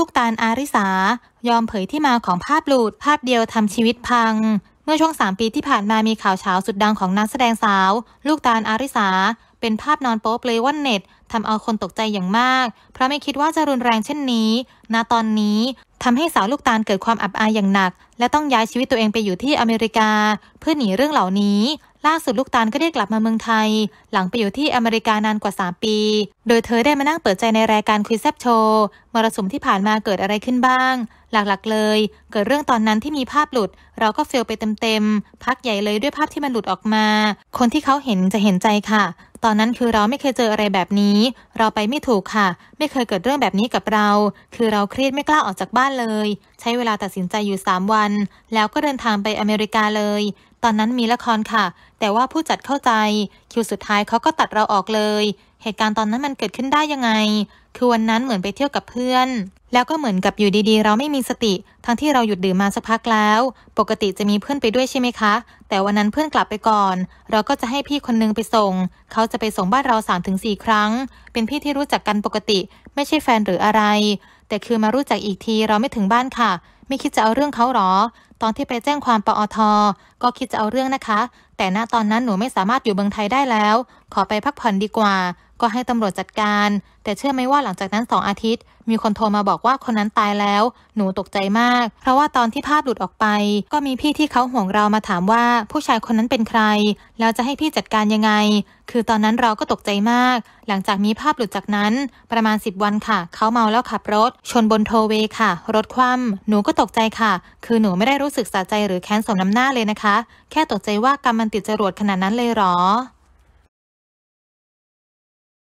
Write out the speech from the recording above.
ลูกตาลอาริสายอมเผยที่มาของภาพหลุดภาพเดียวทำชีวิตพัง เมื่อช่วง 3 ปีที่ผ่านมามีข่าวเช้าสุดดังของนักแสดงสาว ลูกตาลอาริสาเป็นภาพนอนโป๊เปลยว่านเน็ตทำเอาคนตกใจอย่างมาก เพราะไม่คิดว่าจะรุนแรงเช่นนี้ ณตอนนี้ทำให้สาวลูกตาลเกิดความอับอายอย่างหนัก และต้องย้ายชีวิตตัวเองไปอยู่ที่อเมริกา เพื่อหนีเรื่องเหล่านี้ ล่าสุดลูกตาลก็ได้กลับมาเมืองไทย หลังไปอยู่ที่อเมริกานานกว่า3 ปี โดยเธอได้มานั่งเปิดใจในรายการคุยแซบโชว์มรสุมที่ผ่านมาเกิดอะไรขึ้นบ้าง หลักๆเลย เกิดเรื่องตอนนั้นที่มีภาพหลุด เราก็เฟลไปเต็มๆพักใหญ่เลยด้วยภาพที่มันหลุดออกมา คนที่เขาเห็นจะเห็นใจค่ะตอนนั้นคือเราไม่เคยเจออะไรแบบนี้ เราไปไม่ถูกค่ะ ไม่เคยเกิดเรื่องแบบนี้กับเรา คือเราเครียดไม่กล้าออกจากบ้านเลย ใช้เวลาตัดสินใจอยู่ 3 วัน แล้วก็เดินทางไปอเมริกาเลย ตอนนั้นมีละครค่ะ แต่ว่าผู้จัดเข้าใจ คิวสุดท้ายเขาก็ตัดเราออกเลยเหตุการณ์ตอนนั้นมันเกิดขึ้นได้ยังไง คือวันนั้นเหมือนไปเที่ยวกับเพื่อน แล้วก็เหมือนกับอยู่ดีๆ เราไม่มีสติ ทั้งที่เราหยุดดื่มมาสักพักแล้ว ปกติจะมีเพื่อนไปด้วยใช่ไหมคะ แต่วันนั้นเพื่อนกลับไปก่อน เราก็จะให้พี่คนนึงไปส่ง เขาจะไปส่งบ้านเราสามถึงสี่ครั้ง เป็นพี่ที่รู้จักกันปกติ ไม่ใช่แฟนหรืออะไร แต่คือมารู้จักอีกทีเราไม่ถึงบ้านค่ะ ไม่คิดจะเอาเรื่องเขาหรอ ตอนที่ไปแจ้งความปอทก็คิดจะเอาเรื่องนะคะ แต่ณตอนนั้นหนูไม่สามารถอยู่เมืองไทยได้แล้ว ขอไปพักผ่อนดีกว่าก็ให้ตำรวจจัดการ แต่เชื่อไหมว่าหลังจากนั้นสองอาทิตย์ มีคนโทรมาบอกว่าคนนั้นตายแล้ว หนูตกใจมาก เพราะว่าตอนที่ภาพหลุดออกไป ก็มีพี่ที่เขาห่วงเรามาถามว่า ผู้ชายคนนั้นเป็นใครแล้วจะให้พี่จัดการยังไง คือตอนนั้นเราก็ตกใจมาก หลังจากมีภาพหลุดจากนั้น ประมาณ10วันค่ะเขาเมาแล้วขับรถ ชนบนโทเวค่ะ รถคว่ำหนูก็ตกใจค่ะ คือหนูไม่ได้รู้สึกสะใจหรือแค้นสมน้ำหน้าเลยนะคะ แค่ตกใจว่ากรรมมันติดจรวดขนาดนั้นเลยหรอ